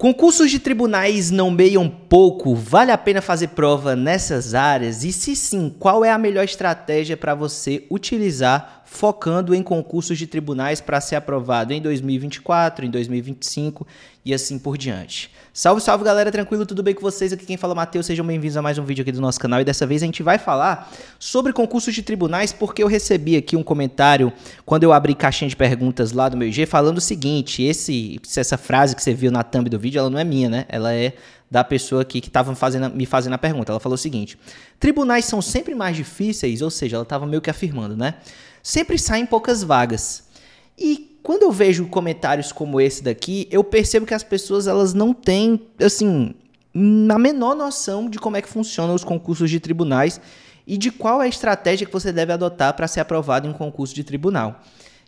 Concursos de tribunais não meiam pouco, vale a pena fazer prova nessas áreas? E se sim, qual é a melhor estratégia para você utilizar focando em concursos de tribunais para ser aprovado em 2024, em 2025 e assim por diante. Salve, salve galera, tranquilo? Tudo bem com vocês? Aqui quem fala é o Matheus, sejam bem-vindos a mais um vídeo aqui do nosso canal e dessa vez a gente vai falar sobre concursos de tribunais porque eu recebi aqui um comentário quando eu abri caixinha de perguntas lá do meu IG falando o seguinte, esse, essa frase que você viu na thumb do vídeo, ela não é minha, né? Ela é da pessoa aqui que estava me fazendo a pergunta. Ela falou o seguinte: tribunais são sempre mais difíceis, ou seja, ela estava meio que afirmando, né? Sempre saem poucas vagas. E quando eu vejo comentários como esse daqui, eu percebo que as pessoas elas não têm, assim, na menor noção de como é que funcionam os concursos de tribunais e de qual é a estratégia que você deve adotar para ser aprovado em um concurso de tribunal.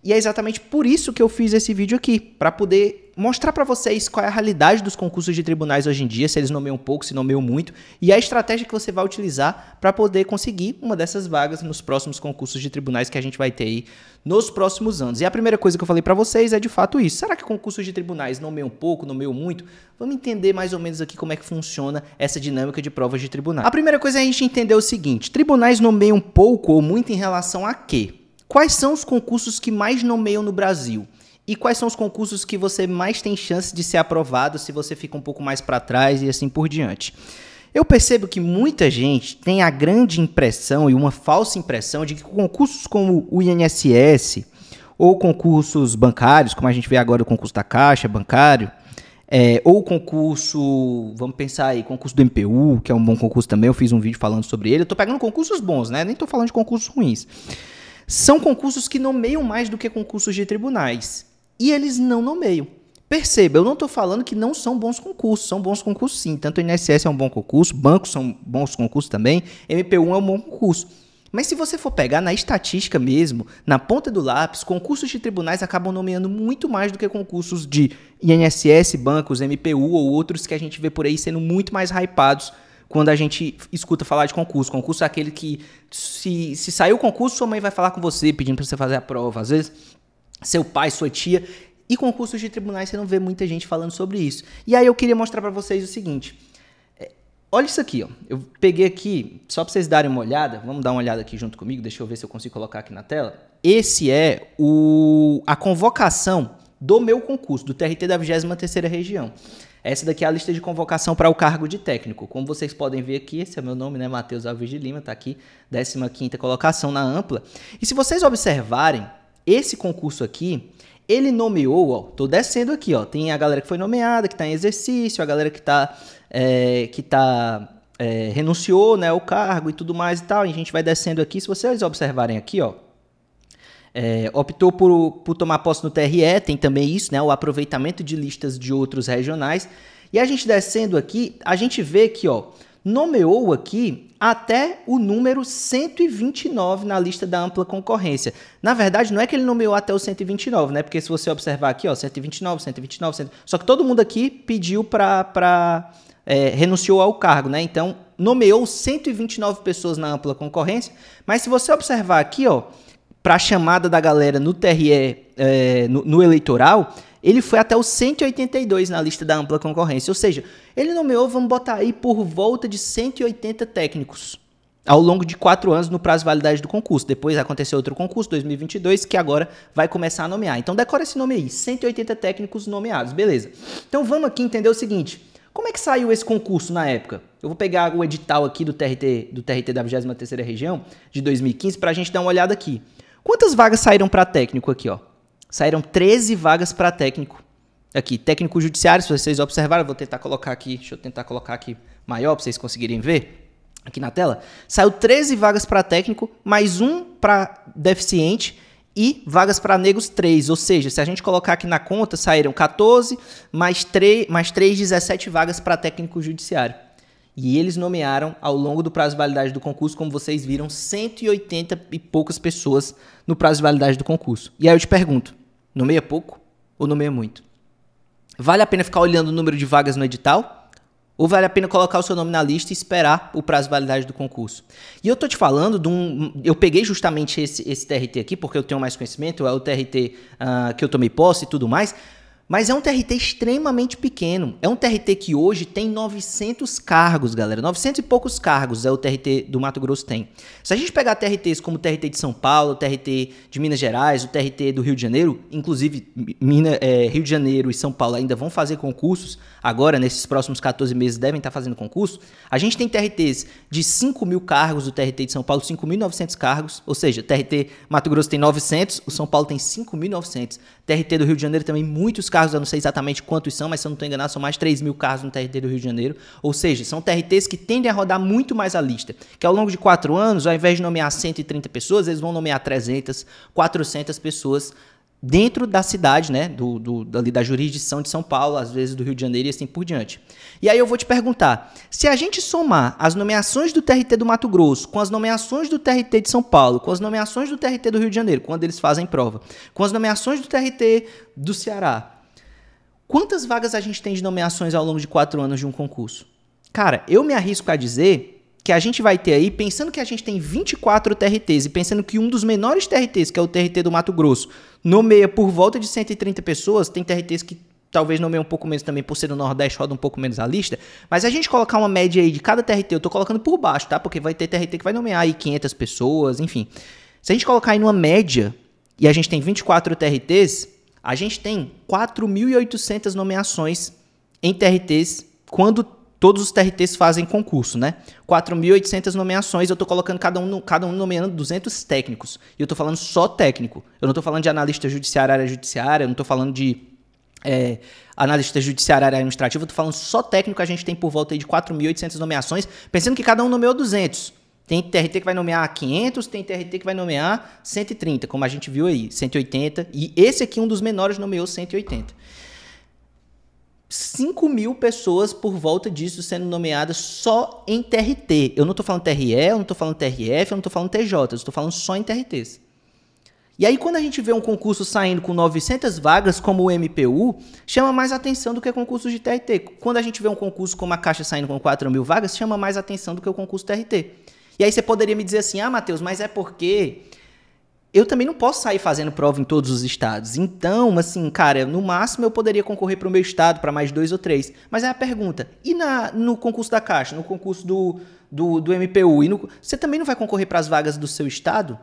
E é exatamente por isso que eu fiz esse vídeo aqui, para poder mostrar para vocês qual é a realidade dos concursos de tribunais hoje em dia, se eles nomeiam pouco, se nomeiam muito, e a estratégia que você vai utilizar para poder conseguir uma dessas vagas nos próximos concursos de tribunais que a gente vai ter aí nos próximos anos. E a primeira coisa que eu falei para vocês é de fato isso. Será que concursos de tribunais nomeiam pouco, nomeiam muito? Vamos entender mais ou menos aqui como é que funciona essa dinâmica de provas de tribunal. A primeira coisa é a gente entender o seguinte, tribunais nomeiam pouco ou muito em relação a quê? Quais são os concursos que mais nomeiam no Brasil? E quais são os concursos que você mais tem chance de ser aprovado se você fica um pouco mais para trás e assim por diante? Eu percebo que muita gente tem a grande impressão e uma falsa impressão de que concursos como o INSS ou concursos bancários, como a gente vê agora o concurso da Caixa bancário, é, ou concurso, vamos pensar aí, concurso do MPU, que é um bom concurso também, eu fiz um vídeo falando sobre ele. Eu tô pegando concursos bons, né? Nem tô falando de concursos ruins. São concursos que nomeiam mais do que concursos de tribunais. E eles não nomeiam. Perceba, eu não estou falando que não são bons concursos, são bons concursos sim. Tanto o INSS é um bom concurso, bancos são bons concursos também, MP1 é um bom concurso. Mas se você for pegar na estatística mesmo, na ponta do lápis, concursos de tribunais acabam nomeando muito mais do que concursos de INSS, bancos, MPU ou outros que a gente vê por aí sendo muito mais hypados quando a gente escuta falar de concurso. Concurso é aquele que, se, se sair o concurso, sua mãe vai falar com você, pedindo para você fazer a prova. Às vezes, seu pai, sua tia. E concursos de tribunais, você não vê muita gente falando sobre isso. E aí eu queria mostrar para vocês o seguinte. É, olha isso aqui, ó. Eu peguei aqui, só para vocês darem uma olhada. Vamos dar uma olhada aqui junto comigo. Deixa eu ver se eu consigo colocar aqui na tela. Esse é o a convocação do meu concurso, do TRT da 23ª região. Essa daqui é a lista de convocação para o cargo de técnico. Como vocês podem ver aqui, esse é meu nome, né? Matheus Alves de Lima, está aqui, 15 colocação na ampla. E se vocês observarem, esse concurso aqui, ele nomeou, ó, tô descendo aqui, ó, tem a galera que foi nomeada, que está em exercício, a galera que está é, que tá é, renunciou, né, o cargo e tudo mais e tal. E a gente vai descendo aqui, se vocês observarem aqui, ó, é, optou por, por tomar posse no TRE, tem também isso, né? O aproveitamento de listas de outros regionais. E a gente descendo aqui, a gente vê que, ó, nomeou aqui até o número 129 na lista da ampla concorrência. Na verdade, não é que ele nomeou até o 129, né? Porque se você observar aqui, ó, 129, 129, 129 só que todo mundo aqui pediu para é, renunciou ao cargo, né? Então, nomeou 129 pessoas na ampla concorrência, mas se você observar aqui, ó, para a chamada da galera no TRE, é, no, no eleitoral, ele foi até o 182 na lista da ampla concorrência. Ou seja, ele nomeou, vamos botar aí, por volta de 180 técnicos ao longo de quatro anos no prazo de validade do concurso. Depois aconteceu outro concurso, 2022, que agora vai começar a nomear. Então decora esse nome aí, 180 técnicos nomeados, beleza. Então vamos aqui entender o seguinte, como é que saiu esse concurso na época? Eu vou pegar o edital aqui do TRT, do TRT da 23ª Região, de 2015, para a gente dar uma olhada aqui. Quantas vagas saíram para técnico aqui, ó? Saíram 13 vagas para técnico. Aqui, técnico judiciário, se vocês observaram, vou tentar colocar aqui, deixa eu tentar colocar aqui maior para vocês conseguirem ver aqui na tela. Saiu 13 vagas para técnico, mais um para deficiente e vagas para negros 3, ou seja, se a gente colocar aqui na conta, saíram 14 mais 3, mais 3 17 vagas para técnico judiciário. E eles nomearam, ao longo do prazo de validade do concurso, como vocês viram, 180 e poucas pessoas no prazo de validade do concurso. E aí eu te pergunto: nomeia pouco ou nomeia muito? Vale a pena ficar olhando o número de vagas no edital? Ou vale a pena colocar o seu nome na lista e esperar o prazo de validade do concurso? E eu tô te falando de um. Eu peguei justamente esse, esse TRT aqui, porque eu tenho mais conhecimento, é o TRT uh, ah, que eu tomei posse e tudo mais mas é um TRT extremamente pequeno. É um TRT que hoje tem 900 cargos, galera. 900 e poucos cargos é o TRT do Mato Grosso tem. Se a gente pegar TRTs como o TRT de São Paulo, o TRT de Minas Gerais, o TRT do Rio de Janeiro, inclusive Minas, é, Rio de Janeiro e São Paulo ainda vão fazer concursos, agora nesses próximos 14 meses devem estar fazendo concurso, a gente tem TRTs de 5 mil cargos, o TRT de São Paulo 5.900 cargos, ou seja, TRT Mato Grosso tem 900, o São Paulo tem 5.900. TRT do Rio de Janeiro também, muitos carros, eu não sei exatamente quantos são, mas se eu não estou enganado, são mais 3 mil carros no TRT do Rio de Janeiro. Ou seja, são TRTs que tendem a rodar muito mais a lista. Que ao longo de quatro anos, ao invés de nomear 130 pessoas, eles vão nomear 300, 400 pessoas dentro da cidade, né, do, do, ali da jurisdição de São Paulo, às vezes do Rio de Janeiro e assim por diante. E aí eu vou te perguntar, se a gente somar as nomeações do TRT do Mato Grosso com as nomeações do TRT de São Paulo, com as nomeações do TRT do Rio de Janeiro, quando eles fazem prova, com as nomeações do TRT do Ceará, quantas vagas a gente tem de nomeações ao longo de quatro anos de um concurso? Cara, eu me arrisco a dizer que a gente vai ter aí, pensando que a gente tem 24 TRTs e pensando que um dos menores TRTs, que é o TRT do Mato Grosso, nomeia por volta de 130 pessoas, tem TRTs que talvez nomeia um pouco menos também, por ser do Nordeste, roda um pouco menos a lista, mas a gente colocar uma média aí de cada TRT, eu tô colocando por baixo, tá? Porque vai ter TRT que vai nomear aí 500 pessoas, enfim. Se a gente colocar aí numa média, e a gente tem 24 TRTs, a gente tem 4.800 nomeações em TRTs quando todos os TRTs fazem concurso, né? 4.800 nomeações, eu estou colocando cada um, cada um nomeando 200 técnicos. E eu estou falando só técnico. Eu não estou falando de analista judiciário, área judiciária, eu não estou falando de é, analista judiciário, área administrativa, eu estou falando só técnico, a gente tem por volta de 4.800 nomeações, pensando que cada um nomeou 200. Tem TRT que vai nomear 500, tem TRT que vai nomear 130, como a gente viu aí, 180. E esse aqui, um dos menores, nomeou 180. 5 mil pessoas por volta disso sendo nomeadas só em TRT. Eu não estou falando TRE, eu não estou falando TRF, eu não estou falando TJ, eu estou falando só em TRTs. E aí, quando a gente vê um concurso saindo com 900 vagas, como o MPU, chama mais atenção do que concurso de TRT. Quando a gente vê um concurso como a Caixa saindo com 4 mil vagas, chama mais atenção do que o concurso TRT. E aí você poderia me dizer assim, ah, Matheus, mas é porque eu também não posso sair fazendo prova em todos os estados. Então, assim, cara, no máximo eu poderia concorrer para o meu estado, para mais dois ou três. Mas é a pergunta: e na, no concurso da Caixa, no concurso do, do, do MPU? No, você também não vai concorrer para as vagas do seu estado?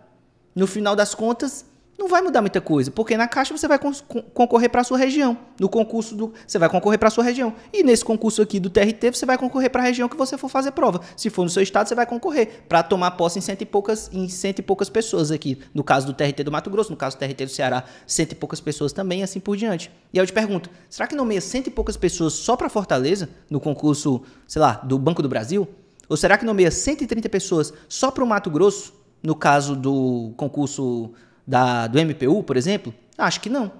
No final das contas, não vai mudar muita coisa, porque na Caixa você vai con concorrer para a sua região, no concurso do você vai concorrer para a sua região. E nesse concurso aqui do TRT, você vai concorrer para a região que você for fazer prova. Se for no seu estado, você vai concorrer para tomar posse em cento e poucas em cento e poucas pessoas aqui, no caso do TRT do Mato Grosso, no caso do TRT do Ceará, cento e poucas pessoas também, assim por diante. E aí eu te pergunto, será que nomeia cento e poucas pessoas só para Fortaleza no concurso, sei lá, do Banco do Brasil? Ou será que nomeia 130 pessoas só para o Mato Grosso, no caso do concurso da, do MPU, por exemplo? Acho que não.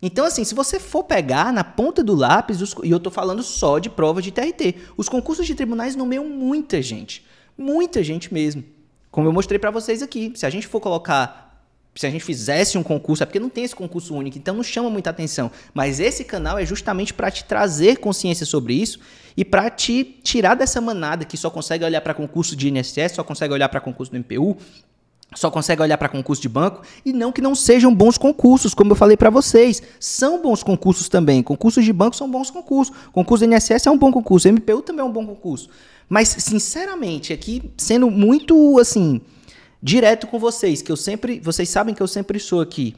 Então, assim, se você for pegar na ponta do lápis, os, e eu estou falando só de prova de TRT, os concursos de tribunais nomeiam muita gente. Muita gente mesmo. Como eu mostrei para vocês aqui. Se a gente for colocar se a gente fizesse um concurso, é porque não tem esse concurso único, então não chama muita atenção. Mas esse canal é justamente para te trazer consciência sobre isso e para te tirar dessa manada que só consegue olhar para concurso de INSS, só consegue olhar para concurso do MPU, só consegue olhar para concurso de banco e não que não sejam bons concursos, como eu falei para vocês, são bons concursos também. Concursos de banco são bons concursos. Concurso do INSS é um bom concurso, MPU também é um bom concurso. Mas sinceramente, aqui sendo muito assim direto com vocês, que eu sempre, vocês sabem que eu sempre sou aqui.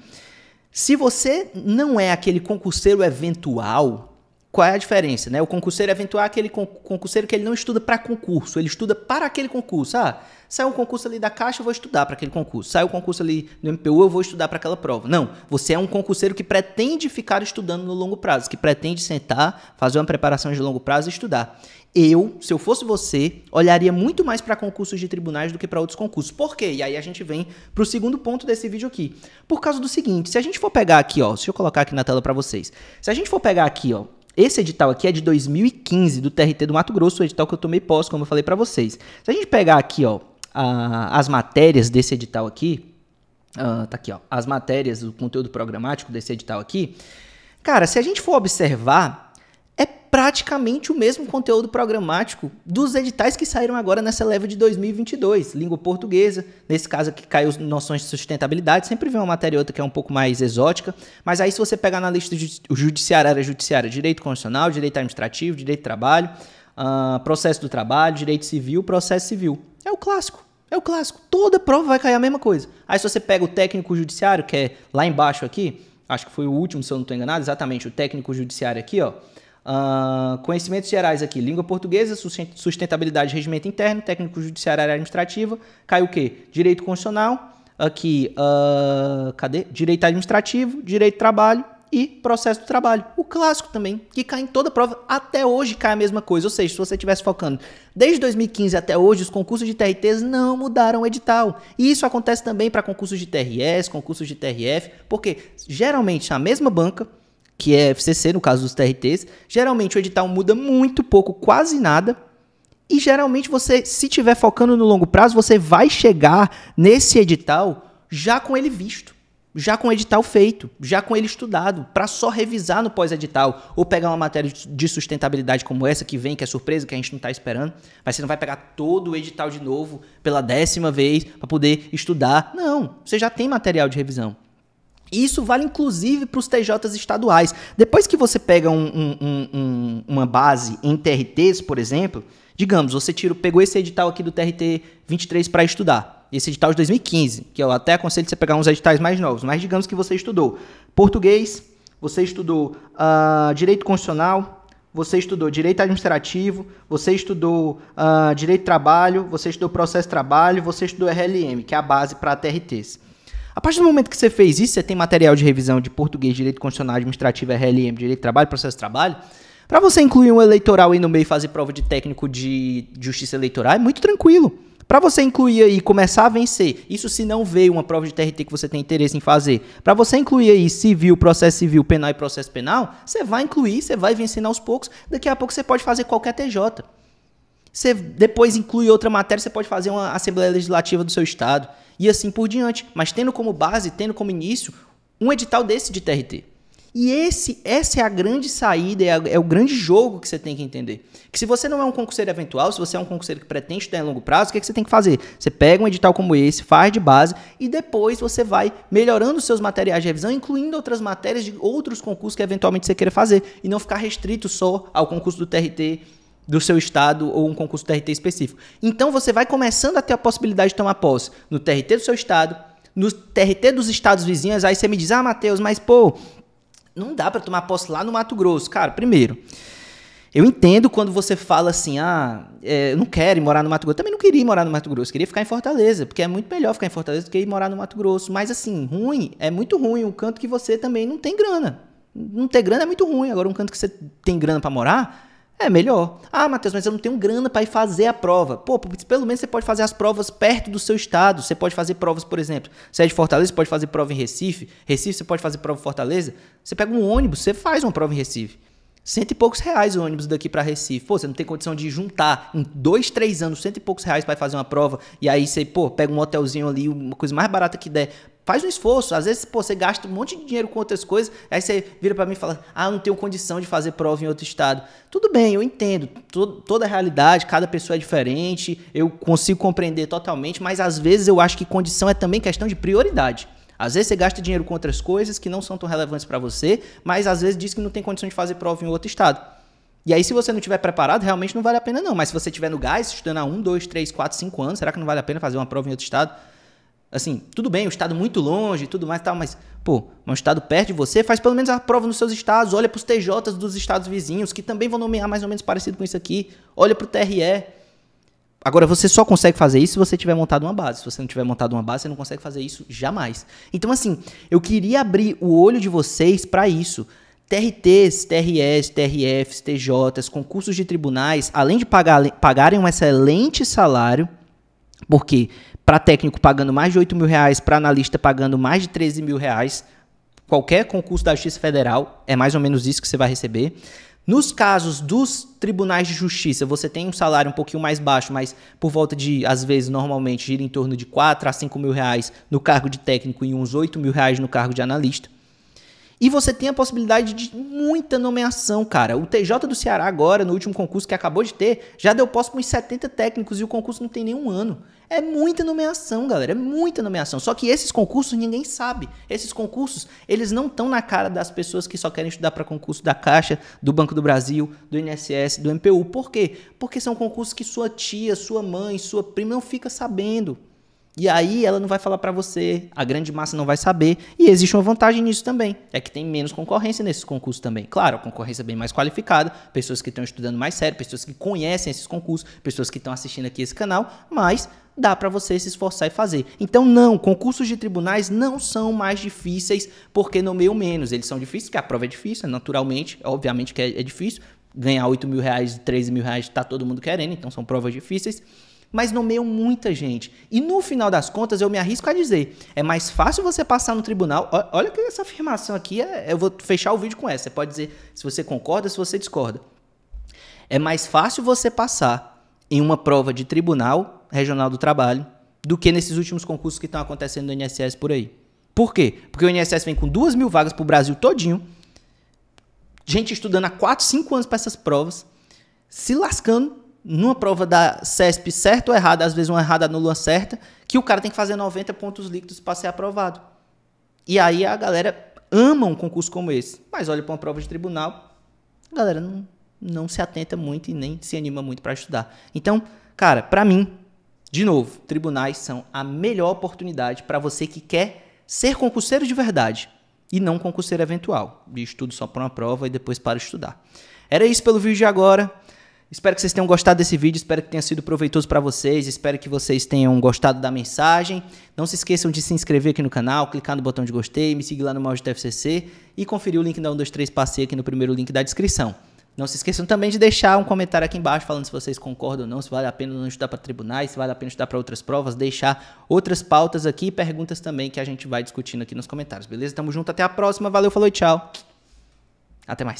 Se você não é aquele concurseiro eventual, qual é a diferença, né? O concurseiro eventual é aquele concurseiro que ele não estuda para concurso, ele estuda para aquele concurso. Ah, saiu um concurso ali da Caixa, eu vou estudar para aquele concurso. Saiu um concurso ali do MPU, eu vou estudar para aquela prova. Não, você é um concurseiro que pretende ficar estudando no longo prazo, que pretende sentar, fazer uma preparação de longo prazo e estudar. Eu, se eu fosse você, olharia muito mais para concursos de tribunais do que para outros concursos. Por quê? E aí a gente vem para o segundo ponto desse vídeo aqui. Por causa do seguinte, se a gente for pegar aqui, ó, deixa eu colocar aqui na tela para vocês. Se a gente for pegar aqui, ó, esse edital aqui é de 2015 do TRT do Mato Grosso, o edital que eu tomei posse, como eu falei para vocês. Se a gente pegar aqui, ó, a, as matérias desse edital aqui, uh, tá aqui, ó, as matérias, o conteúdo programático desse edital aqui, cara, se a gente for observar é praticamente o mesmo conteúdo programático dos editais que saíram agora nessa leva de 2022. Língua portuguesa, nesse caso aqui caiu noções de sustentabilidade, sempre vem uma matéria outra que é um pouco mais exótica, mas aí se você pegar na lista o judiciário, área judiciária, direito constitucional, direito administrativo, direito do trabalho, uh, processo do trabalho, direito civil, processo civil. É o clássico. É o clássico. Toda prova vai cair a mesma coisa. Aí se você pega o técnico judiciário, que é lá embaixo aqui, acho que foi o último, se eu não estou enganado, exatamente, o técnico judiciário aqui, ó. Uh, conhecimentos gerais aqui: língua portuguesa, sustentabilidade, regimento interno, técnico judiciário, área administrativa. Cai o quê? Direito constitucional. Aqui, uh, cadê? Direito administrativo, direito do trabalho e processo do trabalho. O clássico também, que cai em toda prova. Até hoje cai a mesma coisa. Ou seja, se você estivesse focando desde 2015 até hoje, os concursos de TRTs não mudaram o edital. E isso acontece também para concursos de TRS, concursos de TRF, porque geralmente a mesma banca que é FCC, no caso dos TRTs, geralmente o edital muda muito pouco, quase nada. E geralmente você, se estiver focando no longo prazo, você vai chegar nesse edital já com ele visto, já com o edital feito, já com ele estudado, para só revisar no pós-edital ou pegar uma matéria de sustentabilidade como essa que vem, que é surpresa, que a gente não está esperando, mas você não vai pegar todo o edital de novo pela décima vez para poder estudar. Não, você já tem material de revisão. Isso vale inclusive para os TJs estaduais. Depois que você pega um, um, um, uma base em TRTs, por exemplo, digamos, você tira, pegou esse edital aqui do TRT 23 para estudar. Esse edital de 2015, que eu até aconselho você pegar uns editais mais novos, mas digamos que você estudou português, você estudou uh, direito constitucional, você estudou direito administrativo, você estudou uh, direito trabalho, você estudou processo trabalho, você estudou RLM, que é a base para TRTs. A partir do momento que você fez isso, você tem material de revisão de português, direito constitucional, administrativo, RLM, direito de trabalho, processo de trabalho. Para você incluir um eleitoral aí no meio e fazer prova de técnico de justiça eleitoral, é muito tranquilo. Para você incluir aí, começar a vencer, isso se não veio uma prova de TRT que você tem interesse em fazer. Para você incluir aí civil, processo civil, penal e processo penal, você vai incluir, você vai vencendo aos poucos. Daqui a pouco você pode fazer qualquer TJ. Você depois inclui outra matéria, você pode fazer uma Assembleia Legislativa do seu estado e assim por diante. Mas tendo como base, tendo como início, um edital desse de TRT. E esse, essa é a grande saída, é, a, é, o grande jogo que você tem que entender. Que se você não é um concurseiro eventual, se você é um concurseiro que pretende estudar em longo prazo, o que, é que você tem que fazer? Você pega um edital como esse, faz de base e depois você vai melhorando os seus materiais de revisão, incluindo outras matérias de outros concursos que eventualmente você queira fazer. E não ficar restrito só ao concurso do TRT do seu estado ou um concurso TRT específico. Então você vai começando a ter a possibilidade de tomar posse no TRT do seu estado, no TRT dos estados vizinhos. Aí você me diz: "Ah, Matheus, mas pô, não dá para tomar posse lá no Mato Grosso". Cara, primeiro, eu entendo quando você fala assim, ah, é, eu não quero ir morar no Mato Grosso. Também não queria ir morar no Mato Grosso, queria ficar em Fortaleza, porque é muito melhor ficar em Fortaleza do que ir morar no Mato Grosso. Mas assim, ruim, é muito ruim um canto que você também não tem grana. Não ter grana é muito ruim. Agora, um canto que você tem grana para morar, é melhor. Ah, Matheus, mas eu não tenho grana para ir fazer a prova. Pô, pelo menos você pode fazer as provas perto do seu estado. Você pode fazer provas, por exemplo, você é de Fortaleza, você pode fazer prova em Recife. Recife, você pode fazer prova em Fortaleza. Você pega um ônibus, você faz uma prova em Recife. Cento e poucos reais o ônibus daqui para Recife. Pô, você não tem condição de juntar em dois, três anos, cento e poucos reais para fazer uma prova. E aí você, pô, pega um hotelzinho ali, uma coisa mais barata que der, Faz um esforço. Às vezes, pô, você gasta um monte de dinheiro com outras coisas, aí você vira para mim e fala: ah, não tenho condição de fazer prova em outro estado. Tudo bem, eu entendo. toda a realidade, cada pessoa é diferente, eu consigo compreender totalmente, mas às vezes eu acho que condição é também questão de prioridade. Às vezes você gasta dinheiro com outras coisas que não são tão relevantes para você, mas às vezes diz que não tem condição de fazer prova em outro estado. E aí, se você não tiver preparado, realmente não vale a pena, não. Mas se você tiver no gás, estudando há 1, 2, 3, 4, 5 anos, será que não vale a pena fazer uma prova em outro estado? Assim, tudo bem, o estado muito longe, tudo mais e tal, mas, pô, um estado perto de você, faz pelo menos a prova nos seus estados, olha para os TJs dos estados vizinhos, que também vão nomear mais ou menos parecido com isso aqui, olha para o TRE. Agora, você só consegue fazer isso se você tiver montado uma base. Se você não tiver montado uma base, você não consegue fazer isso jamais. Então, assim, eu queria abrir o olho de vocês para isso. TRTs, TRS, TRFs, TJs, concursos de tribunais, além de pagar, pagarem um excelente salário, porque para técnico pagando mais de 8 mil reais, para analista pagando mais de 13 mil reais, qualquer concurso da Justiça Federal, é mais ou menos isso que você vai receber. Nos casos dos tribunais de justiça, você tem um salário um pouquinho mais baixo, mas por volta de, às vezes, normalmente, gira em torno de 4 a 5 mil reais no cargo de técnico e uns 8 mil reais no cargo de analista. E você tem a possibilidade de muita nomeação, cara. O TJ do Ceará agora, no último concurso que acabou de ter, já deu posse para uns 70 técnicos e o concurso não tem nenhum ano. É muita nomeação, galera, é muita nomeação. Só que esses concursos ninguém sabe. Esses concursos, eles não estão na cara das pessoas que só querem estudar para concurso da Caixa, do Banco do Brasil, do INSS, do MPU. Por quê? Porque são concursos que sua tia, sua mãe, sua prima não fica sabendo. E aí ela não vai falar para você, a grande massa não vai saber, e existe uma vantagem nisso também, é que tem menos concorrência nesses concursos também. Claro, a concorrência é bem mais qualificada, pessoas que estão estudando mais sério, pessoas que conhecem esses concursos, pessoas que estão assistindo aqui esse canal, mas dá para você se esforçar e fazer. Então não, concursos de tribunais não são mais difíceis porque no meio menos, eles são difíceis porque a prova é difícil, é naturalmente, obviamente que é, é difícil, ganhar 8 mil reais, 13 mil reais, está todo mundo querendo, então são provas difíceis, mas nomeiam muita gente. E no final das contas, eu me arrisco a dizer: é mais fácil você passar no tribunal. Olha que essa afirmação aqui, é, eu vou fechar o vídeo com essa. Você pode dizer se você concorda, se você discorda. É mais fácil você passar em uma prova de tribunal regional do trabalho do que nesses últimos concursos que estão acontecendo no INSS por aí. Por quê? Porque o INSS vem com duas mil vagas para o Brasil todinho, gente estudando há 4, 5 anos para essas provas, se lascando numa prova da CESP, certo ou errado, às vezes uma errada anula uma certa, que o cara tem que fazer 90 pontos líquidos para ser aprovado. E aí a galera ama um concurso como esse. Mas olha para uma prova de tribunal, a galera não, não se atenta muito e nem se anima muito para estudar. Então, cara, para mim, de novo, tribunais são a melhor oportunidade para você que quer ser concurseiro de verdade e não concurseiro eventual, de estudo só para uma prova e depois para estudar. Era isso pelo vídeo de agora. Espero que vocês tenham gostado desse vídeo, espero que tenha sido proveitoso para vocês, espero que vocês tenham gostado da mensagem. Não se esqueçam de se inscrever aqui no canal, clicar no botão de gostei, me seguir lá no Maldito TFCC e conferir o link da 123 Passei aqui no primeiro link da descrição. Não se esqueçam também de deixar um comentário aqui embaixo falando se vocês concordam ou não, se vale a pena não estudar para tribunais, se vale a pena estudar para outras provas, deixar outras pautas aqui e perguntas também que a gente vai discutindo aqui nos comentários, beleza? Tamo junto, até a próxima, valeu, falou e tchau. Até mais.